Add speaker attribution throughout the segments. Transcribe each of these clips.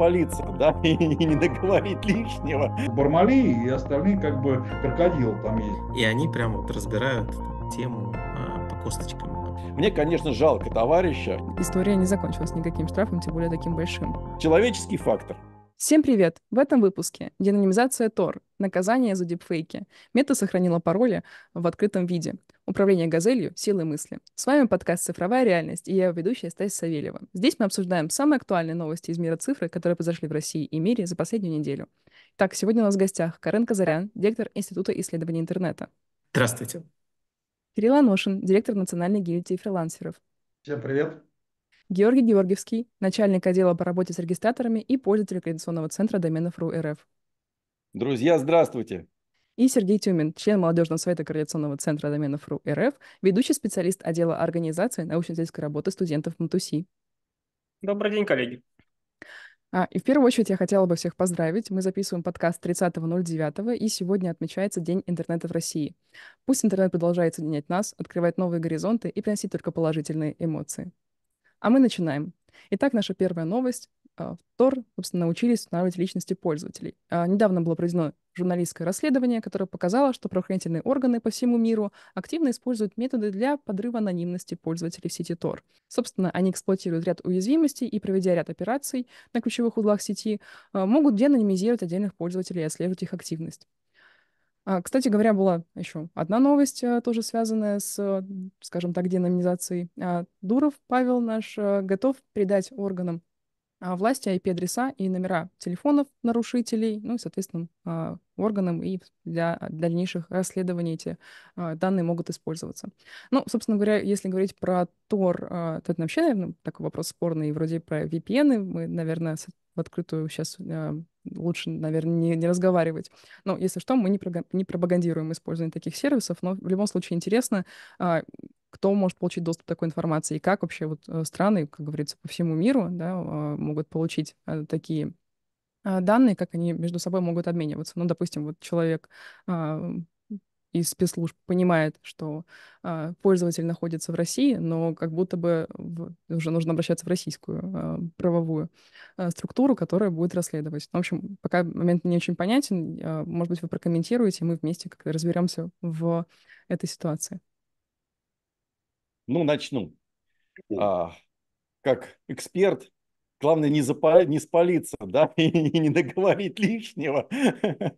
Speaker 1: спалиться, да, и, и не договорить лишнего. Бармали и остальные как бы крокодил там есть.
Speaker 2: И они прям вот разбирают
Speaker 3: тему а, по косточкам. Мне, конечно, жалко товарища.
Speaker 4: История не закончилась никаким штрафом, тем более таким большим.
Speaker 3: Человеческий фактор.
Speaker 4: Всем привет! В этом выпуске денонимизация Тор, наказание за дипфейки. Мета сохранила пароли в открытом виде. Управление «Газелью. Силы мысли». С вами подкаст «Цифровая реальность» и я ведущая Стась Савельева. Здесь мы обсуждаем самые актуальные новости из мира цифры, которые произошли в России и мире за последнюю неделю. Так, сегодня у нас в гостях Карен Казарян, директор Института исследований интернета. Здравствуйте. Кирилл Аношин, директор Национальной гильдии фрилансеров. Всем привет. Георгий Георгиевский, начальник отдела по работе с регистраторами и пользователь Координационного центра доменов.ру РФ.
Speaker 3: Друзья, здравствуйте
Speaker 4: и Сергей Тюмин, член молодежного совета Координационного центра доменов РУ РФ, ведущий специалист отдела организации научно-исследовательской работы студентов МТУСИ.
Speaker 5: Добрый день, коллеги.
Speaker 4: А, и в первую очередь я хотела бы всех поздравить. Мы записываем подкаст 30.09, и сегодня отмечается День интернета в России. Пусть интернет продолжает соединять нас, открывать новые горизонты и приносить только положительные эмоции. А мы начинаем. Итак, наша первая новость. А, в Тор, собственно, научились устанавливать личности пользователей. А, недавно было проведено журналистское расследование, которое показало, что правоохранительные органы по всему миру активно используют методы для подрыва анонимности пользователей сети Tor. Собственно, они эксплуатируют ряд уязвимостей и, проведя ряд операций на ключевых узлах сети, э, могут деанонимизировать отдельных пользователей и отслеживать их активность. А, кстати говоря, была еще одна новость, э, тоже связанная с, э, скажем так, деноминизацией. А, Дуров Павел наш готов передать органам а, власти IP-адреса и номера телефонов нарушителей, ну и, соответственно, а, органам, и для дальнейших расследований эти а, данные могут использоваться. Ну, собственно говоря, если говорить про Tor, то это вообще, наверное, такой вопрос спорный, вроде про VPN, мы, наверное, в открытую сейчас лучше, наверное, не, не разговаривать. Но если что, мы не, прога- не пропагандируем использование таких сервисов, но в любом случае интересно, кто может получить доступ к такой информации, и как вообще вот э, страны, как говорится, по всему миру да, а, могут получить э, такие э, данные, как они между собой могут обмениваться. Ну, допустим, вот человек а, из спецслужб понимает, что э, пользователь находится в России, но как будто бы в, уже нужно обращаться в российскую э, правовую э, структуру, которая будет расследовать. в общем, пока момент не очень понятен, э, может быть, вы прокомментируете, и мы вместе как-то разберемся в этой ситуации.
Speaker 3: Ну, начну. А, как эксперт, главное не, запа- не спалиться, да, и, не договорить лишнего.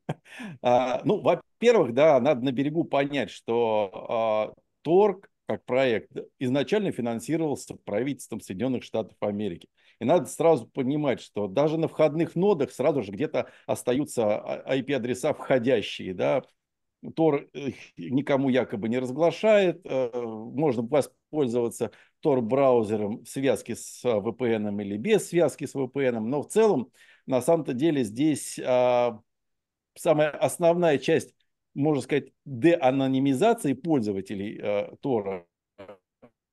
Speaker 3: а, ну, во-первых, да, надо на берегу понять, что а, торг как проект изначально финансировался правительством Соединенных Штатов Америки. И надо сразу понимать, что даже на входных нодах сразу же где-то остаются IP-адреса а, входящие, да, Тор э, никому якобы не разглашает, э, можно воспользоваться Тор-браузером в связке с а, VPN или без связки с VPN, но в целом, на самом-то деле, здесь а, самая основная часть, можно сказать, деанонимизации пользователей э, Тора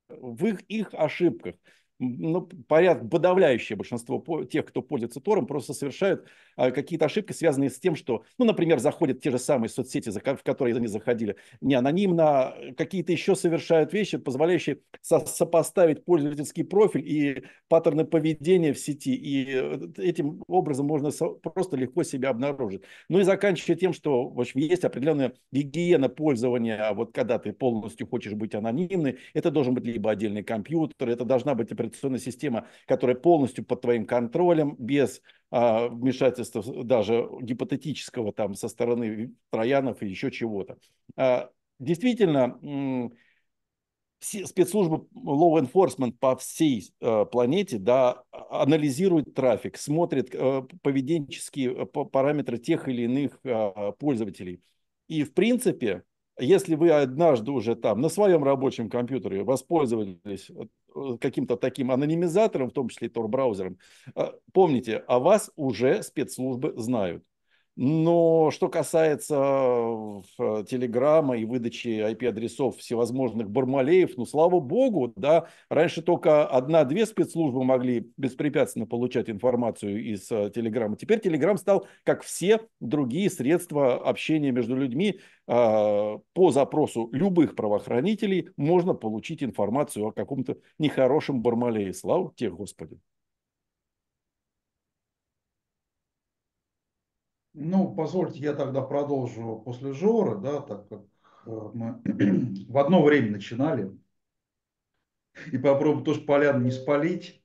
Speaker 3: в их, их ошибках – ну, порядок, подавляющее большинство тех, кто пользуется Тором, просто совершают а, какие-то ошибки, связанные с тем, что, ну, например, заходят в те же самые соцсети, в которые они заходили, не анонимно, а какие-то еще совершают вещи, позволяющие со- сопоставить пользовательский профиль и паттерны поведения в сети, и э, этим образом можно просто легко себя обнаружить. Ну и заканчивая тем, что, в общем, есть определенная гигиена пользования, а вот когда ты полностью хочешь быть анонимным, это должен быть либо отдельный компьютер, это должна быть определенная операционная система, которая полностью под твоим контролем, без а, вмешательства даже гипотетического там со стороны троянов и еще чего-то. А, действительно, спецслужбы law enforcement по всей э, планете да, анализируют трафик, смотрят э, поведенческие а, параметры тех или иных э, пользователей. И в принципе, если вы однажды уже там на своем рабочем компьютере воспользовались Э, каким-то таким анонимизатором, в том числе и Tor-браузером, а, помните, о вас уже спецслужбы знают. Но что касается э, Телеграма и выдачи IP-адресов всевозможных бармалеев, ну, слава богу, да, раньше только одна-две спецслужбы могли беспрепятственно получать информацию из э, Телеграма. Теперь Телеграм стал, как все другие средства общения между людьми, э, по запросу любых правоохранителей можно получить информацию о каком-то нехорошем бармалее. Слава тебе, Господи!
Speaker 1: Ну, позвольте, я тогда продолжу после Жоры, да, так как э, мы в одно время начинали. И попробую тоже поляну не спалить.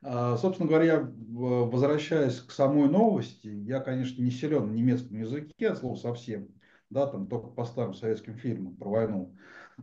Speaker 1: А, собственно говоря, возвращаясь к самой новости, я, конечно, не силен в немецком языке, от слова совсем, да, там только по старым советским фильмам про войну.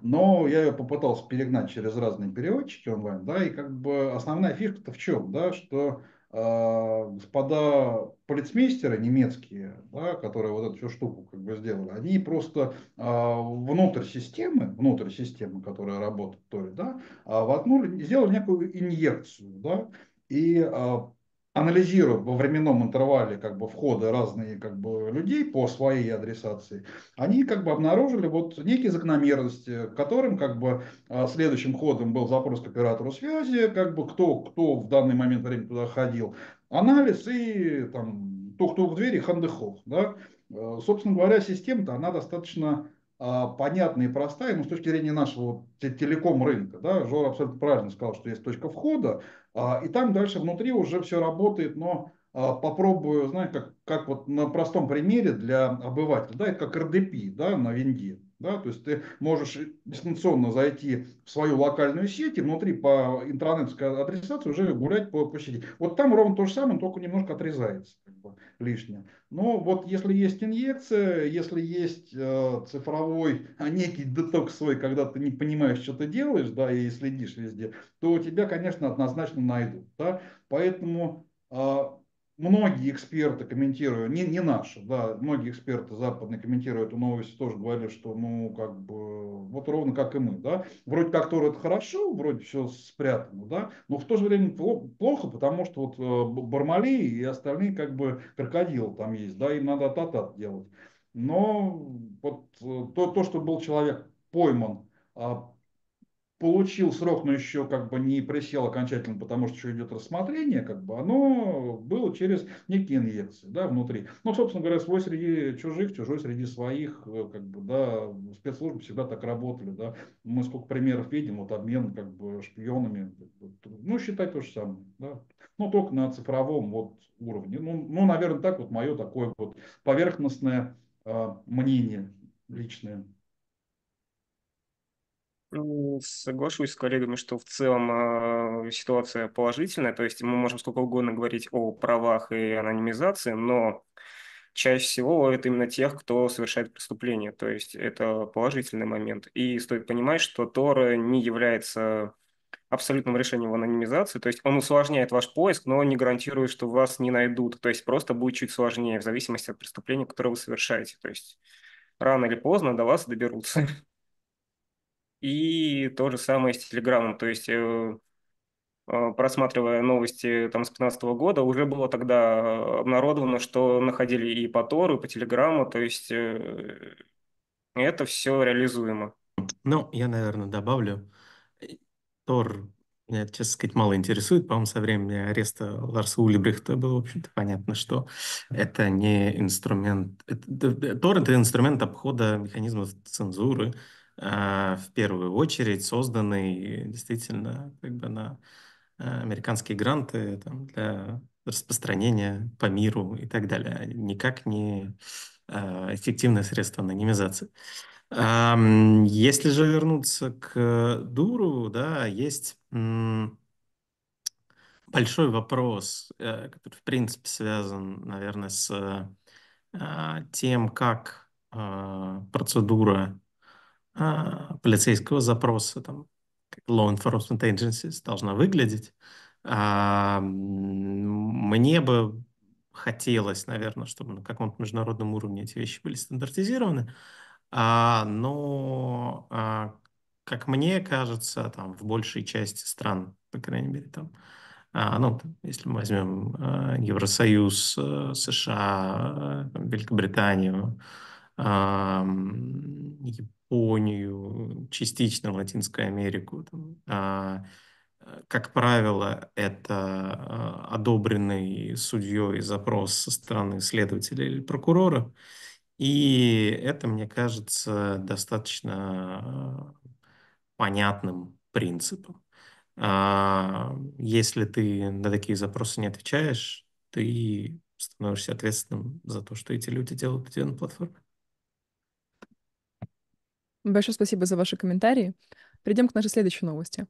Speaker 1: Но я ее попытался перегнать через разные переводчики онлайн, да, и как бы основная фишка-то в чем, да, что а, господа полицмейстеры немецкие, да, которые вот эту всю штуку как бы сделали, они просто а, внутрь системы, внутрь системы, которая работает, то ли, да, а, воткнули, сделали некую инъекцию, да, и а, анализируя во временном интервале как бы входы разные как бы людей по своей адресации, они как бы обнаружили вот некие закономерности, которым как бы а, следующим ходом был запрос к оператору связи, как бы кто, кто в данный момент времени туда ходил, анализ и там тук-тук в двери, хандыхов, да. Э, собственно говоря, система-то, она достаточно а, понятная и простая, но с точки зрения нашего телеком рынка. Да, Жора абсолютно правильно сказал, что есть точка входа, а, и там дальше внутри уже все работает, но а, попробую, знаете, как, как вот на простом примере для обывателя, да, это как РДП да, на винде. Да? То есть ты можешь дистанционно зайти в свою локальную сеть и внутри по интернетской адресации уже гулять по, по сети. Вот там ровно то же самое, только немножко отрезается как бы, лишнее. Но вот если есть инъекция, если есть э, цифровой а, некий детокс свой, когда ты не понимаешь, что ты делаешь, да, и следишь везде, то тебя, конечно, однозначно найдут. Да? Поэтому э, многие эксперты, комментируют не, не наши, да, многие эксперты западные, комментируют эту новость, тоже говорили, что, ну, как бы, вот ровно как и мы, да, вроде как Тор это хорошо, вроде все спрятано, да, но в то же время плохо, потому что вот э, Бармали и остальные, как бы, крокодилы там есть, да, им надо татат делать. Но вот э, то, то, что был человек пойман, а получил срок, но еще как бы не присел окончательно, потому что еще идет рассмотрение, как бы оно было через некие инъекции да, внутри. Ну, собственно говоря, свой среди чужих, чужой среди своих, э, как бы, да, спецслужбы всегда так работали, да. Мы сколько примеров видим, вот обмен как бы шпионами, ну, считай то же самое, да. Но ну, только на цифровом вот уровне. Ну, ну наверное, так вот мое такое вот
Speaker 5: поверхностное э,
Speaker 1: мнение личное.
Speaker 5: Соглашусь с коллегами, что в целом э, ситуация положительная, то есть мы можем сколько угодно говорить о правах и анонимизации, но чаще всего ловят именно тех, кто совершает преступление, то есть это положительный момент. И стоит понимать, что Тора не является абсолютным решением в анонимизации, то есть он усложняет ваш поиск, но не гарантирует, что вас не найдут, то есть просто будет чуть сложнее в зависимости от преступления, которое вы совершаете, то есть рано или поздно до вас доберутся. И то же самое с Телеграмом. То есть э, э, просматривая новости там, с 2015 года, уже было тогда обнародовано, что находили и по Тору, и по Телеграму, то есть э, это все реализуемо. Ну,
Speaker 2: я, наверное, добавлю. Тор, меня, честно сказать, мало интересует. По-моему, со времени ареста Ларса Улибрихта было, в общем-то, понятно, что это не инструмент... Это, Тор — это инструмент обхода механизмов цензуры, а, в первую очередь созданный действительно как бы на а, американские гранты там, для распространения по миру и так далее. Никак не а, эффективное средство анонимизации. Если же вернуться к Дуру, да, есть большой вопрос, э, который, в принципе, связан, наверное, с тем, как процедура а, полицейского запроса, там, как law enforcement agencies должна выглядеть. А, мне бы хотелось, наверное, чтобы на каком-то международном уровне эти вещи были стандартизированы, а, но, а, как мне кажется, там в большей части стран, по крайней мере, там, а, ну, там, если мы возьмем а, Евросоюз, а, США, а, Великобританию, а, Японию, частично Латинскую Америку. А, э, как правило, это э, одобренный судьей запрос со стороны следователя или прокурора. И это, мне кажется, достаточно э, понятным принципом. А, если ты на такие запросы не отвечаешь, ты становишься ответственным за то, что эти люди делают на платформе.
Speaker 4: Большое спасибо за ваши комментарии. Перейдем к нашей следующей новости.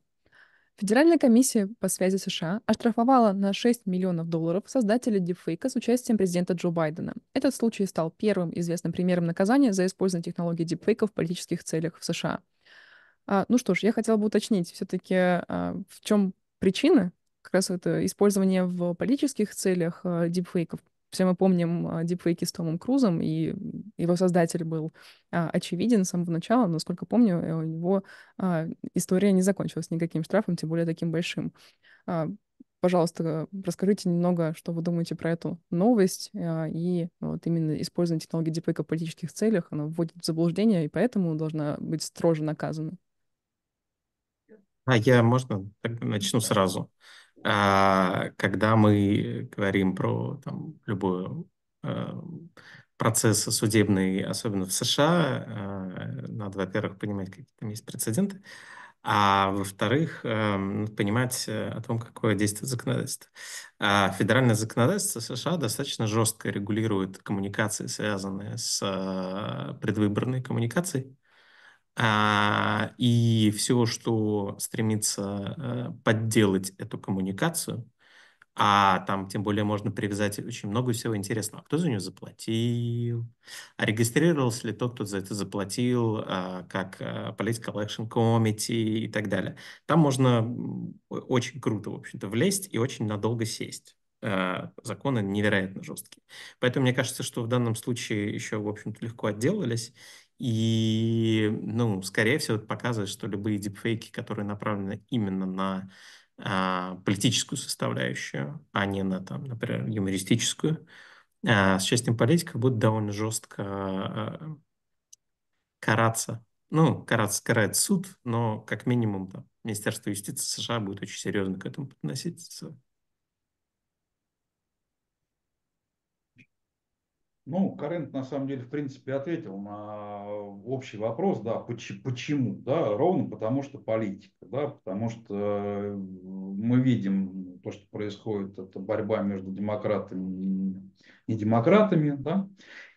Speaker 4: Федеральная комиссия по связи США оштрафовала на 6 миллионов долларов создателя дипфейка с участием президента Джо Байдена. Этот случай стал первым известным примером наказания за использование технологии дипфейка в политических целях в США. А, ну что ж, я хотела бы уточнить все-таки, а, в чем причина как раз это использование в политических целях а, дипфейков. Все мы помним а, дипфейки с Томом Крузом, и его создатель был а, очевиден с самого начала. Насколько помню, э, у него а, история не закончилась никаким штрафом, тем более таким большим. Пожалуйста, расскажите немного, что вы думаете про эту новость и вот именно использование технологии дипфейка в политических целях. Она вводит в заблуждение и поэтому должна быть строже наказана.
Speaker 2: А я, можно, начну сразу. А, когда мы говорим про там, любой эм, процесс судебный, особенно в США, э, надо, во-первых, понимать, какие там есть прецеденты, а во-вторых, эм, понимать э, о том, какое действие законодательства. Федеральное законодательство США достаточно жестко регулирует коммуникации, связанные с э, предвыборной коммуникацией. А, и все, что стремится э, подделать эту коммуникацию, а там тем более можно привязать очень много всего интересного. Кто за нее заплатил? А регистрировался ли тот, кто за это заплатил, а как э, Political Action Committee и так далее. Там можно очень круто, в общем-то, влезть и очень надолго сесть. Э, законы невероятно жесткие. Поэтому мне кажется, что в данном случае еще, в общем-то, легко отделались. И, ну, скорее всего, это показывает, что любые дипфейки, которые направлены именно на а, политическую составляющую, а не на, там, например, юмористическую, а, с частью политиков будут довольно жестко а, караться. Ну, караться карает суд, но как минимум там, Министерство юстиции США будет очень серьезно к этому подноситься.
Speaker 1: Ну, Карент на самом деле, в принципе, ответил на общий вопрос, да, почему, да, ровно потому что политика, да, потому что э, мы видим то, что происходит, это борьба между демократами и недемократами, да,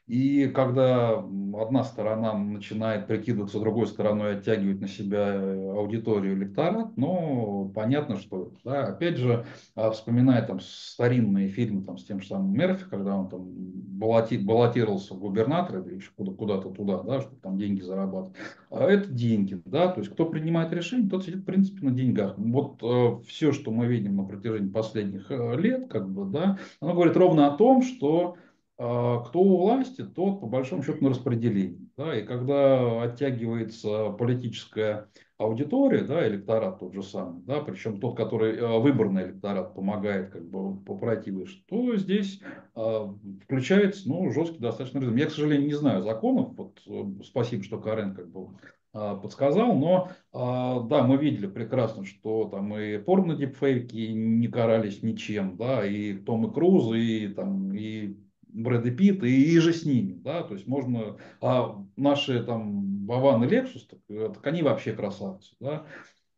Speaker 1: и когда одна сторона начинает прикидываться другой стороной, оттягивать на себя э, аудиторию электорат, ну, понятно, что, да, опять же, а, вспоминая там старинные фильмы там, с тем же самым Мерфи, когда он там баллоти, баллотировался в губернатора или еще куда-то туда, да, чтобы там деньги зарабатывать. А это деньги, да, то есть кто принимает решение, тот сидит, в принципе, на деньгах. Вот э, все, что мы видим на протяжении последних э, лет, как бы, да, оно говорит ровно о том, что а, кто у власти, тот по большому счету на распределении. Да, и когда оттягивается политическая аудитория, да, электорат тот же самый, да, причем тот, который э, выборный электорат помогает как бы пройти выше, то здесь э, включается ну, жесткий достаточно режим. Я, к сожалению, не знаю законов, вот, э, спасибо, что Карен как бы а, подсказал, но да, мы видели прекрасно, что там и порно-дипфейки не карались ничем, да, и Том и Круз, и там и Брэда Питта и, и же с ними, да, то есть можно, а наши там Баван и Лексус, так, э, так они вообще красавцы, да,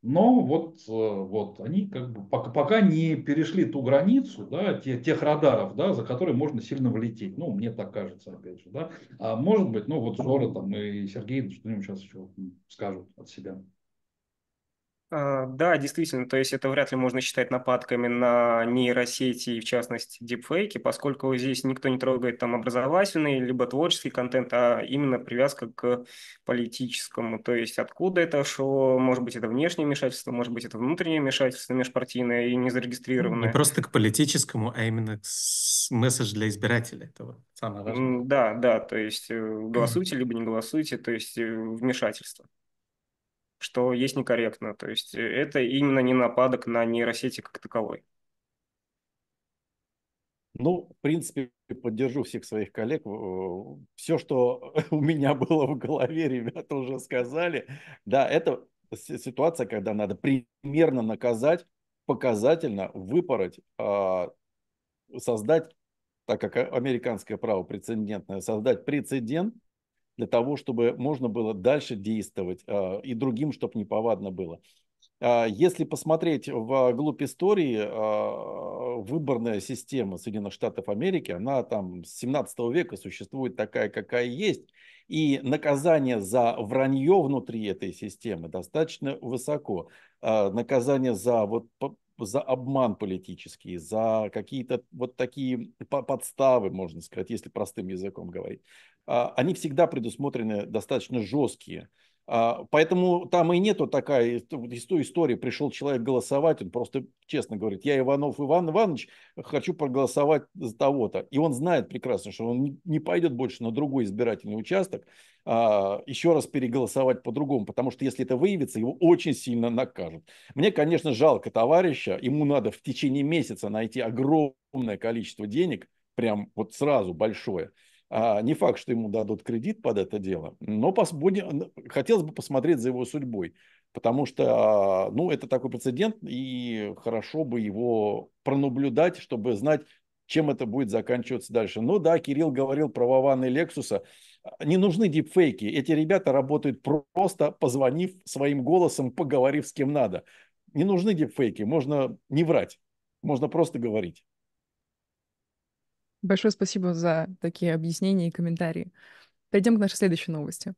Speaker 1: но вот, э, вот они как бы пока, пока не перешли ту границу да, тех, тех радаров, да, за которые можно сильно влететь. Ну, мне так кажется, опять же. Да. А может быть, ну вот Зора там, и Сергей что-нибудь сейчас еще скажут от себя.
Speaker 5: А, да, действительно, то есть это вряд ли можно считать нападками на нейросети и, в частности, дипфейки, поскольку здесь никто не трогает там образовательный либо творческий контент, а именно привязка к политическому. То есть откуда это шло, может быть, это внешнее вмешательство, может быть, это внутреннее вмешательство межпартийное и не Не
Speaker 2: просто к политическому, а именно к месседж для избирателя. этого самое
Speaker 5: важное. Да, да, то есть э, голосуйте, либо не голосуйте, то есть э, вмешательство что есть некорректно. То есть э, это именно не нападок на нейросети как таковой. Ну, в
Speaker 3: принципе, поддержу всех своих коллег. Все, что у меня было в голове, ребята уже сказали. Да, это ситуация, когда надо примерно наказать, показательно выпороть, а, создать, так как э, американское право прецедентное, создать прецедент – для того, чтобы можно было дальше действовать а, и другим, чтобы не повадно было. А, если посмотреть в глубь истории, а, выборная система Соединенных Штатов Америки, она там с 17 века существует такая, какая есть, и наказание за вранье внутри этой системы достаточно высоко. Наказание за вот за обман политический, за какие-то вот такие подставы, можно сказать, если простым языком говорить, а, они всегда предусмотрены достаточно жесткие. А, поэтому там и нету такая истории. Пришел человек голосовать, он просто честно говорит, я Иванов Иван Иванович, хочу проголосовать за того-то. И он знает прекрасно, что он не пойдет больше на другой избирательный участок, а, еще раз переголосовать по-другому, потому что если это выявится, его очень сильно накажут. Мне, конечно, жалко товарища, ему надо в течение месяца найти огромное количество денег, прям вот сразу большое – а, не факт, что ему дадут кредит под это дело, но хотелось бы посмотреть за его судьбой, потому что ну, это такой прецедент, и хорошо бы его пронаблюдать, чтобы знать, чем это будет заканчиваться дальше. Ну да, Кирилл говорил про Вавана и Лексуса. Не нужны дипфейки. Эти ребята работают просто позвонив своим голосом, поговорив с кем надо. Не нужны дипфейки. Можно не врать. Можно просто говорить.
Speaker 4: Большое спасибо за такие объяснения и комментарии. Перейдем к нашей следующей новости.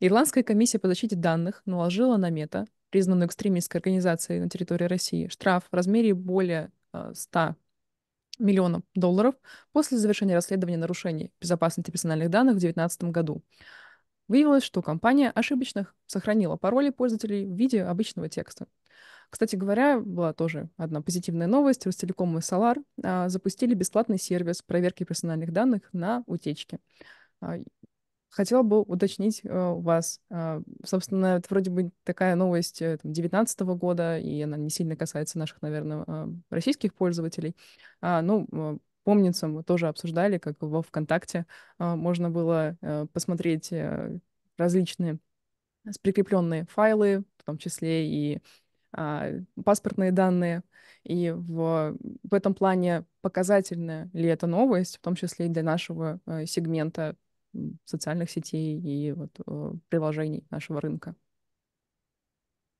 Speaker 4: Ирландская комиссия по защите данных наложила на Мета, признанную экстремистской организацией на территории России, штраф в размере более 100 э, миллионов долларов после завершения расследования нарушений безопасности персональных данных в 2019 году. Выявилось, что компания ошибочно сохранила пароли пользователей в виде обычного текста. Кстати говоря, была тоже одна позитивная новость. Ростелеком и Solar а, запустили бесплатный сервис проверки персональных данных на утечке. А, хотела бы уточнить э, у вас. А, собственно, это вроде бы такая новость 2019 э, года, и она не сильно касается наших, наверное, российских пользователей. Ну, помнится, мы тоже обсуждали, как во ВКонтакте можно было э, посмотреть различные прикрепленные файлы, в том числе и а, паспортные данные. И в, в этом плане показательная ли эта новость, в том числе и для нашего э, сегмента социальных сетей и вот, э, приложений нашего рынка.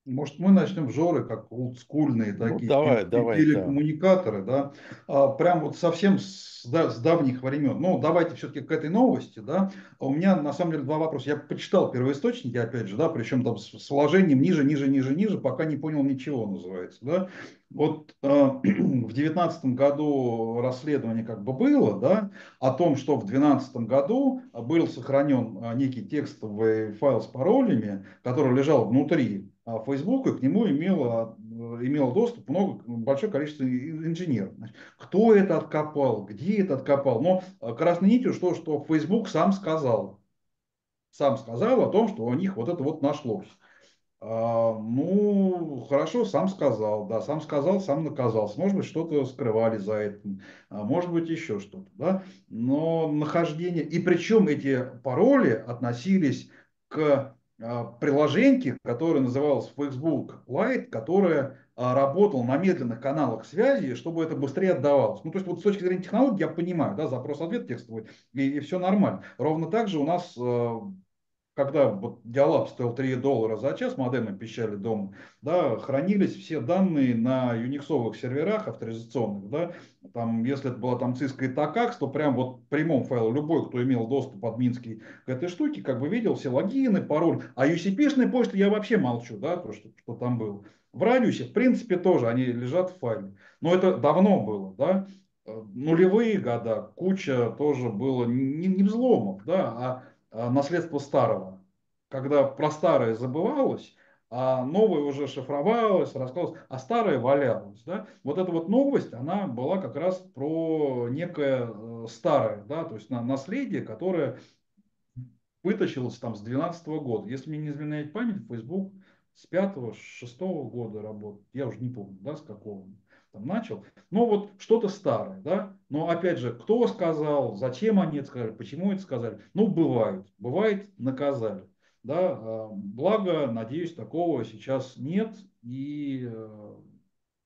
Speaker 1: Может, мы начнем жоры, как олдскульные ну, такие, ну, давай, тел- давай, телекоммуникаторы, да. да, а, прям вот совсем с, да, с давних времен. Но давайте все-таки к этой новости, да. А у меня на самом деле два вопроса. Я почитал первоисточники, опять же, да, причем там с, с вложением ниже, ниже, ниже, ниже, пока не понял ничего, называется, да. Вот э, в девятнадцатом году расследование как бы было, да, о том, что в двенадцатом году был сохранен а, некий текстовый файл с паролями, который лежал внутри а Facebook, и к нему имело, э, имело доступ много, ну, большое количество инженеров. Кто это откопал, где это откопал? Но э, красной нитью, что, что Фейсбук сам сказал. Сам сказал о том, что у них вот это вот нашлось. А, ну, хорошо, сам сказал, да, сам сказал, сам наказался. Может быть, что-то скрывали за этим, а может быть, еще что-то, да. Но нахождение, и причем эти пароли относились к а, приложеньки, которое называлось Facebook Lite, которое а, работало на медленных каналах связи, чтобы это быстрее отдавалось. Ну, то есть вот с точки зрения технологии я понимаю, да, запрос-ответ текстовый, и, и все нормально. Ровно так же у нас а, когда вот диалаб стоил 3 доллара за час, модемы пищали дома, да, хранились все данные на юниксовых серверах авторизационных, да, там, если это была там Cisco и Такакс, то прям вот прямом файле любой, кто имел доступ админский к этой штуке, как бы видел все логины, пароль, а UCP-шной почты я вообще молчу, да, то, что, что там было. В радиусе, в принципе, тоже они лежат в файле. Но это давно было, да. Э, нулевые года куча тоже было не, не взломов, да, а Э, наследство старого, когда про старое забывалось, а новое уже шифровалось, раскладывалось, а старое валялось. Да? Вот эта вот новость, она была как раз про некое э, старое, да, то есть на наследие, которое вытащилось там с 12 -го года. Если мне не изменяет память, Facebook с 5 -го, 6 -го года работает, я уже не помню, да, с какого. -то там начал. Но вот что-то старое, да. Но опять же, кто сказал, зачем они это сказали, почему это сказали. Ну, бывает, Бывает, наказали. Да, а, благо, надеюсь, такого сейчас нет. И э,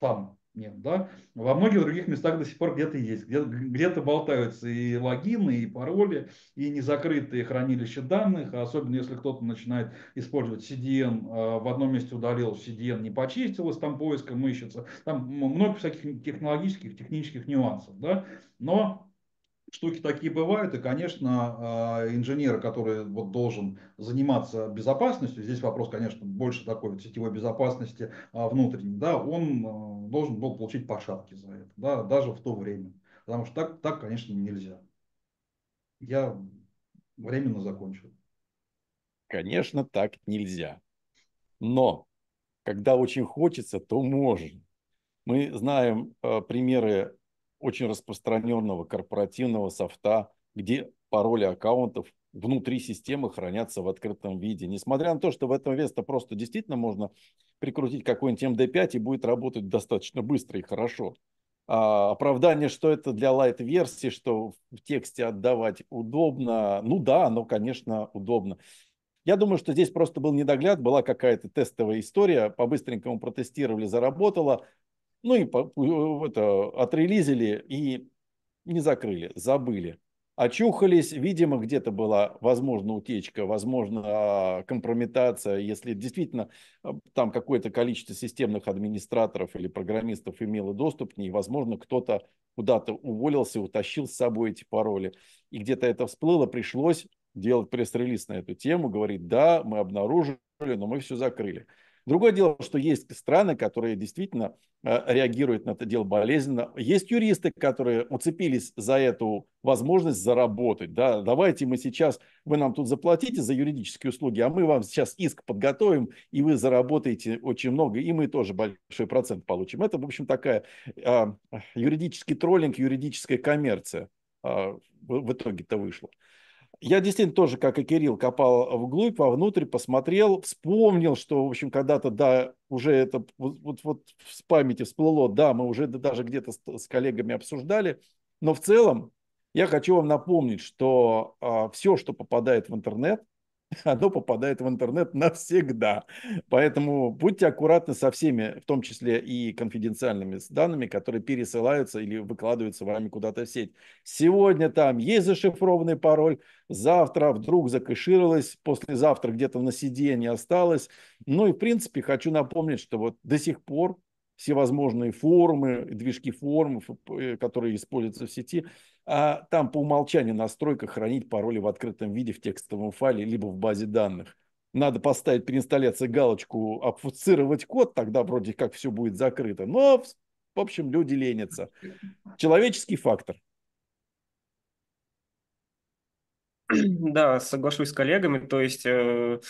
Speaker 1: там нет, да. Во многих других местах до сих пор где-то есть, где-то, где-то болтаются и логины, и пароли, и незакрытые хранилища данных, а особенно если кто-то начинает использовать CDN, а, в одном месте удалил CDN, не почистилось, там поиском ищется, там много всяких технологических, технических нюансов, да, но штуки такие бывают, и, конечно, а, инженер, который вот должен заниматься безопасностью, здесь вопрос, конечно, больше такой вот сетевой безопасности а, внутренней, да, он а, должен был получить по за это, да, даже в то время, потому что так, так конечно, нельзя. Я временно закончил.
Speaker 3: Конечно, так нельзя. Но когда очень хочется, то можно. Мы знаем э, примеры очень распространенного корпоративного софта, где пароли аккаунтов внутри системы хранятся в открытом виде. Несмотря на то, что в этом Веста просто действительно можно прикрутить какой-нибудь MD5 эм и будет работать достаточно быстро и хорошо. А, оправдание, что это для лайт-версии, что в тексте отдавать удобно. Ну да, оно, конечно, удобно. Я думаю, что здесь просто был недогляд, была какая-то тестовая история, по-быстренькому протестировали, заработала, ну и это, отрелизили и не закрыли, забыли. Очухались, видимо, где-то была, возможно, утечка, возможно, а, компрометация, если действительно а, там какое-то количество системных администраторов или программистов имело доступ к ней, возможно, кто-то куда-то уволился, утащил с собой эти пароли. И где-то это всплыло, пришлось делать пресс-релиз на эту тему, говорить, да, мы обнаружили, но мы все закрыли. Другое дело, что есть страны, которые действительно э, реагируют на это дело болезненно. Есть юристы, которые уцепились за эту возможность заработать. Да, давайте мы сейчас, вы нам тут заплатите за юридические услуги, а мы вам сейчас иск подготовим, и вы заработаете очень много, и мы тоже большой процент получим. Это, в общем, такая а, юридический троллинг, юридическая коммерция а, в итоге-то вышло я действительно тоже, как и Кирилл, копал вглубь, вовнутрь, посмотрел, вспомнил, что, в общем, когда-то, да, уже это вот, вот, вот в памяти всплыло, да, мы уже даже где-то с, с коллегами обсуждали, но в целом я хочу вам напомнить, что а, все, что попадает в интернет, оно попадает в интернет навсегда. Поэтому будьте аккуратны со всеми, в том числе и конфиденциальными данными, которые пересылаются или выкладываются вами куда-то в сеть. Сегодня там есть зашифрованный пароль, завтра вдруг закэшировалось, послезавтра где-то на сиденье осталось. Ну и, в принципе, хочу напомнить, что вот до сих пор всевозможные формы, движки форм, э, э, которые используются в сети. А там по умолчанию настройка хранить пароли в открытом виде в текстовом файле либо в базе данных. Надо поставить при инсталляции галочку «Обфуцировать код», тогда вроде как все будет закрыто. Но, в общем, люди ленятся. Человеческий фактор.
Speaker 5: Да, соглашусь с коллегами. То есть э,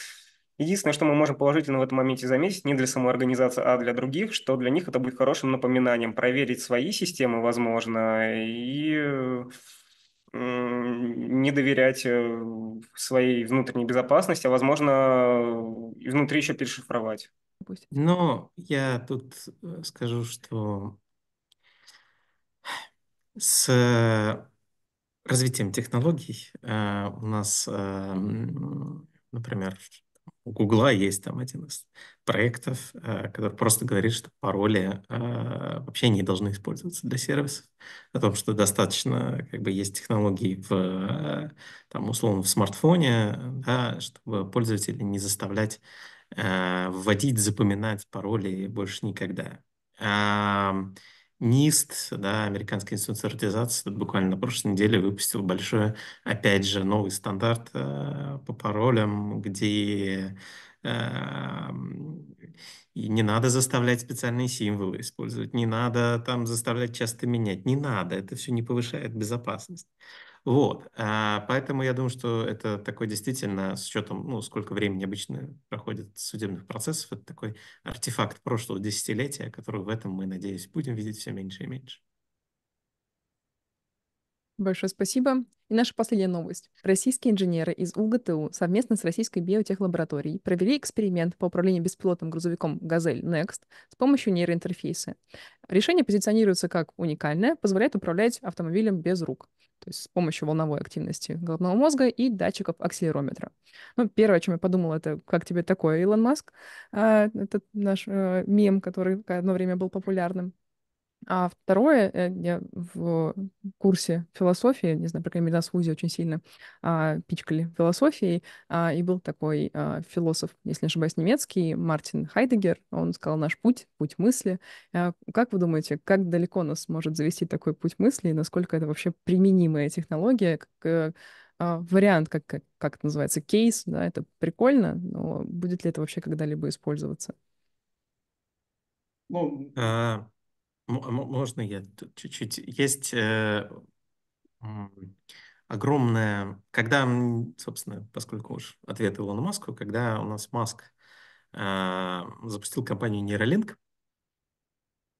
Speaker 5: Единственное, что мы можем положительно в этом моменте заметить, не для самоорганизации, а для других, что для них это будет хорошим напоминанием проверить свои системы, возможно, и не доверять э, своей внутренней безопасности, а, возможно, и внутри еще перешифровать.
Speaker 2: Но я тут э, скажу, что с э, развитием технологий у нас, например, у Гугла есть там один из проектов, э, который просто говорит, что пароли э, вообще не должны использоваться для сервисов, о том, что достаточно, как бы есть технологии в, э, там, условно, в смартфоне, да, чтобы пользователя не заставлять вводить, запоминать пароли больше никогда. НИСТ, да, Американский институт стандартизации, буквально на прошлой неделе выпустил большой, опять же, новый стандарт э, по паролям, где Эм, и не надо заставлять специальные символы использовать, не надо там заставлять часто менять, не надо, это все не повышает безопасность. Вот, а, поэтому я думаю, что это такой действительно, с учетом, ну, сколько времени обычно проходит судебных процессов, это такой артефакт прошлого десятилетия, который в этом, мы, надеюсь, будем видеть все меньше и меньше.
Speaker 4: Большое спасибо. И наша последняя новость. Российские инженеры из УГТУ совместно с Российской биотехлабораторией провели эксперимент по управлению беспилотным грузовиком «Газель Next» с помощью нейроинтерфейса. Решение позиционируется как уникальное, позволяет управлять автомобилем без рук то есть с помощью волновой активности головного мозга и датчиков акселерометра. Ну, первое, о чем я подумала, это как тебе такое, Илон Маск? А, это наш э, мем, который одно время был популярным. А второе, э, я в курсе философии, не знаю, по крайней мере, нас в УЗИ очень сильно а, пичкали философией, а, и был такой а, философ, если не ошибаюсь, немецкий, Мартин Хайдегер, он сказал «Наш путь, путь мысли». А, как вы думаете, как далеко нас может завести такой путь мысли, и насколько это вообще применимая технология, как, э, а, вариант, как, как, как это называется, кейс, да, это прикольно, но будет ли это вообще когда-либо использоваться?
Speaker 2: Ну, а, можно я чуть-чуть? Есть э, огромное... Когда, собственно, поскольку уж ответ Илона Маску, когда у нас Маск э, запустил компанию Neuralink,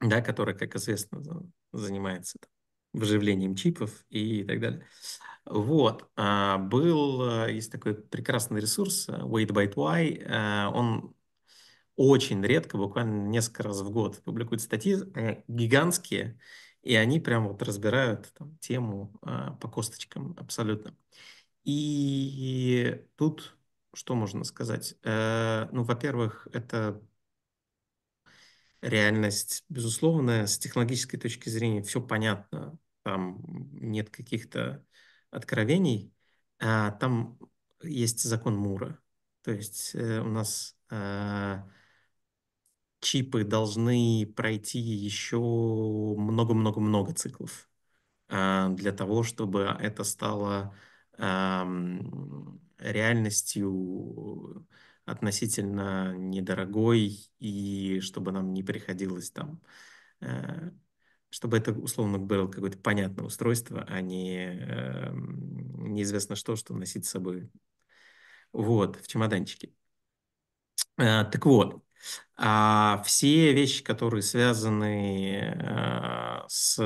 Speaker 2: да, которая, как известно, занимается там, вживлением чипов и так далее. Вот. А, был, э, есть такой прекрасный ресурс, э, Wait by Why. Э, он очень редко, буквально несколько раз в год публикуют статьи гигантские, и они прям вот разбирают там, тему а, по косточкам абсолютно. И тут что можно сказать? Э, ну, во-первых, это реальность, безусловно, с технологической точки зрения все понятно, там нет каких-то откровений, а там есть закон Мура, то есть э, у нас э, чипы должны пройти еще много-много-много циклов а, для того, чтобы это стало реальностью относительно недорогой, и чтобы нам не приходилось там, э, чтобы это, условно, было какое-то понятное устройство, а не эм, неизвестно что, что носить с собой вот, в чемоданчике. А, так вот, а все вещи, которые связаны э, с,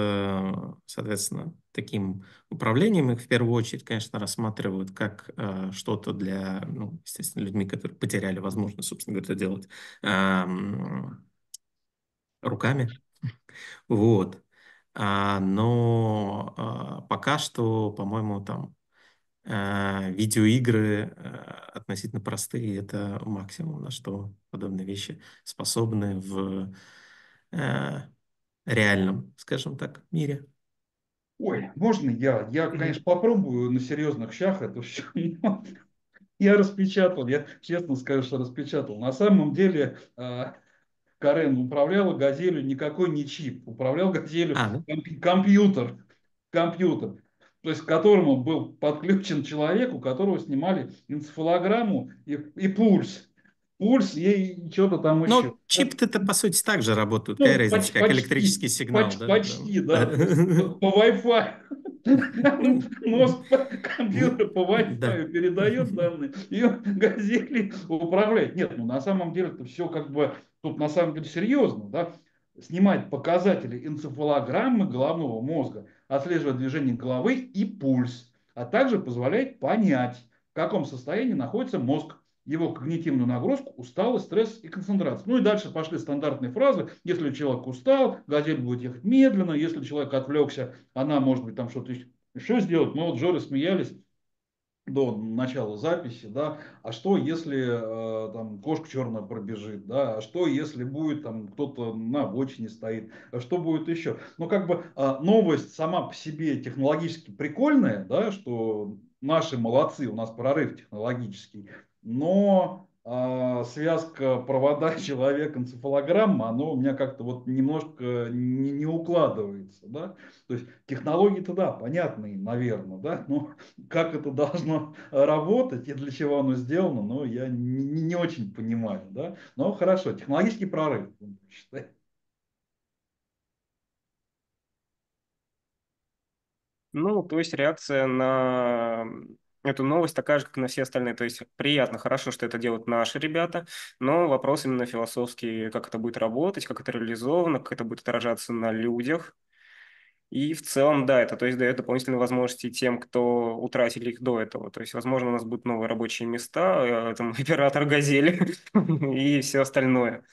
Speaker 2: соответственно, таким управлением, их в первую очередь, конечно, рассматривают как э, что-то для, ну, естественно, людьми, которые потеряли возможность, собственно говоря, это делать эм, руками. Вот. А, но э, пока что, по-моему, там Э, видеоигры э, относительно простые, это максимум, на что подобные вещи способны в э, реальном, скажем так, мире.
Speaker 1: Ой, можно я? Я, конечно, попробую на серьезных щах это все. Я распечатал, я честно скажу, что распечатал. На самом деле, Карен управлял «Газелью» никакой не чип. Управлял «Газелью» а, да? компьютер. Компьютер то есть к которому был подключен человек, у которого снимали энцефалограмму и, и пульс. Пульс и что-то там еще.
Speaker 2: Ну, чипы-то, по сути, так же работают, ну, какая почти, разница, как почти, электрический сигнал. Почти, да, почти, да. Ну. да. По Wi-Fi. Мозг компьютер по Wi-Fi
Speaker 1: передает данные, и газели управляет. Нет, ну на самом деле это все как бы, тут на самом деле серьезно, да, снимать показатели энцефалограммы головного мозга – отслеживает движение головы и пульс, а также позволяет понять, в каком состоянии находится мозг, его когнитивную нагрузку, усталость, стресс и концентрацию. Ну и дальше пошли стандартные фразы. Если человек устал, газель будет ехать медленно. Если человек отвлекся, она может быть там что-то еще сделать. Мы вот Жоры смеялись, до начала записи, да, а что если э, там кошка черная пробежит, да, а что если будет там кто-то на обочине стоит, а что будет еще. Но ну, как бы э, новость сама по себе технологически прикольная, да, что наши молодцы, у нас прорыв технологический, но а, связка провода человека, энцефалограмма, оно у меня как-то вот немножко не, не укладывается, да, то есть технологии-то да, понятные, наверное, да, но как это должно работать и для чего оно сделано, ну, я не, не очень понимаю, да, но хорошо, технологический прорыв, считай.
Speaker 5: Ну, то есть реакция на эту новость такая же, как и на все остальные. То есть приятно, хорошо, что это делают наши ребята, но вопрос именно философский, как это будет работать, как это реализовано, как это будет отражаться на людях. И в целом, да, это то есть дает дополнительные возможности тем, кто утратили их до этого. То есть, возможно, у нас будут новые рабочие места, э, там, оператор «Газели» и все остальное,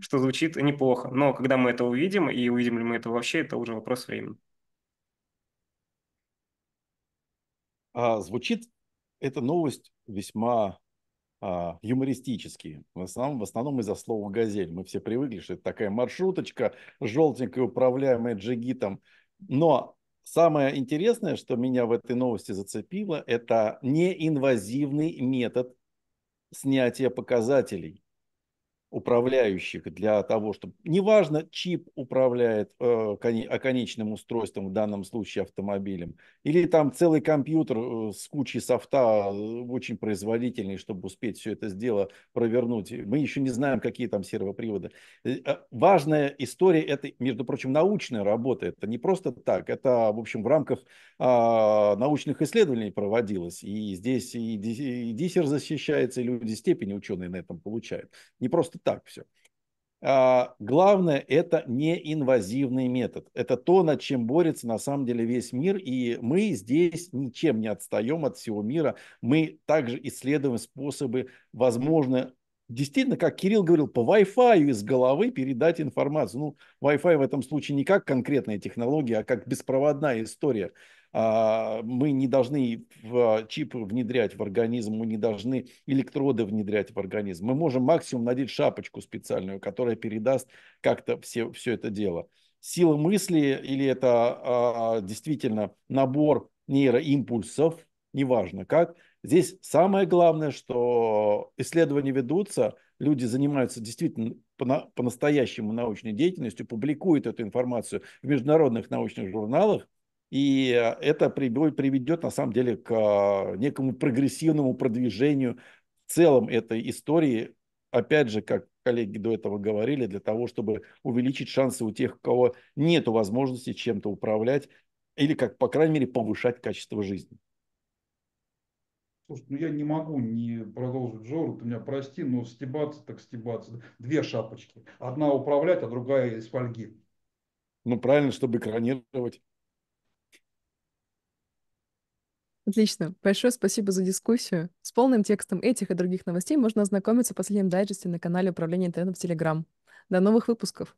Speaker 5: что звучит неплохо. Но когда мы это увидим, и увидим ли мы это вообще, это уже вопрос времени. А, звучит эта
Speaker 3: новость весьма а, юмористически. В основном, в основном из-за слова «газель». Мы все привыкли, что это такая маршруточка, желтенькая, управляемая джигитом. Но самое интересное, что меня в этой новости зацепило, это неинвазивный метод снятия показателей управляющих для того, чтобы... Неважно, чип управляет э, кон... устройством, в данном случае автомобилем, или там целый компьютер э, с кучей софта, э, очень производительный, чтобы успеть все это дело провернуть. Мы еще не знаем, какие там сервоприводы. Э, а важная история, это, между прочим, научная работа, это не просто так, это, в общем, в рамках э, научных исследований проводилось, и здесь и диссер защищается, и люди степени ученые на этом получают. Не просто это так все. А, главное, это неинвазивный метод. Это то, над чем борется на самом деле весь мир. И мы здесь ничем не отстаем от всего мира. Мы также исследуем способы, возможно, действительно, как Кирилл говорил, по Wi-Fi из головы передать информацию. Ну, Wi-Fi в этом случае не как конкретная технология, а как беспроводная история, а, мы не должны в э, чип внедрять в организм, мы не должны электроды внедрять в организм. Мы можем максимум надеть шапочку специальную, которая передаст как-то все, все это дело. Сила мысли или это а, действительно набор нейроимпульсов, неважно как. Здесь самое главное, что исследования ведутся, люди занимаются действительно по-настоящему научной деятельностью, публикуют эту информацию в международных научных журналах, и э, это приведет на самом деле к а, некому прогрессивному продвижению в целом этой истории. Опять же, как коллеги до этого говорили, для того, чтобы увеличить шансы у тех, у кого нет возможности чем-то управлять или, как по крайней мере, повышать качество жизни.
Speaker 1: Слушай, ну я не могу не продолжить Жору, ты меня прости, но стебаться так стебаться. Две шапочки. Одна управлять, а другая из фольги.
Speaker 4: Ну правильно, чтобы экранировать. Отлично. Большое спасибо за дискуссию. С полным текстом этих и других новостей можно ознакомиться в последнем дайджесте на канале Управления интернетом в Телеграм. До новых выпусков!